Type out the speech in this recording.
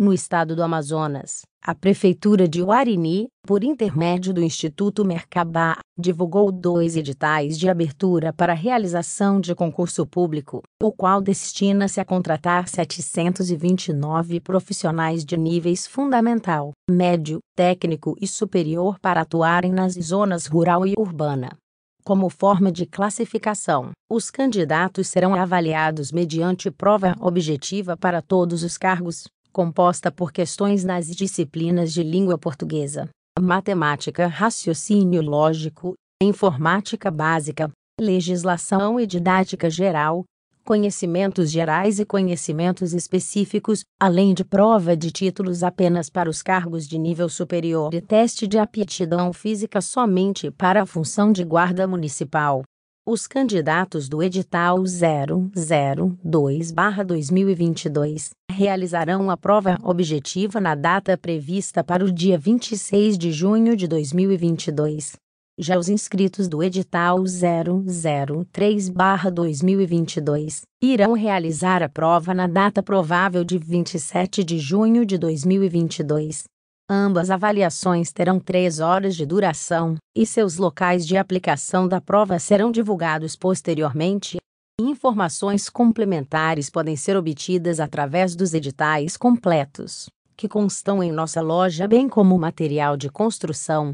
no estado do Amazonas. A Prefeitura de Guarini, por intermédio do Instituto Mercabá, divulgou dois editais de abertura para realização de concurso público, o qual destina-se a contratar 729 profissionais de níveis fundamental, médio, técnico e superior para atuarem nas zonas rural e urbana. Como forma de classificação, os candidatos serão avaliados mediante prova objetiva para todos os cargos, composta por questões nas disciplinas de língua portuguesa, matemática, raciocínio lógico, informática básica, legislação e didática geral, conhecimentos gerais e conhecimentos específicos, além de prova de títulos apenas para os cargos de nível superior e teste de aptidão física somente para a função de guarda municipal. Os candidatos do edital 002-2022 realizarão a prova objetiva na data prevista para o dia 26 de junho de 2022. Já os inscritos do edital 003-2022 irão realizar a prova na data provável de 27 de junho de 2022. Ambas avaliações terão três horas de duração, e seus locais de aplicação da prova serão divulgados posteriormente Informações complementares podem ser obtidas através dos editais completos, que constam em nossa loja, bem como material de construção,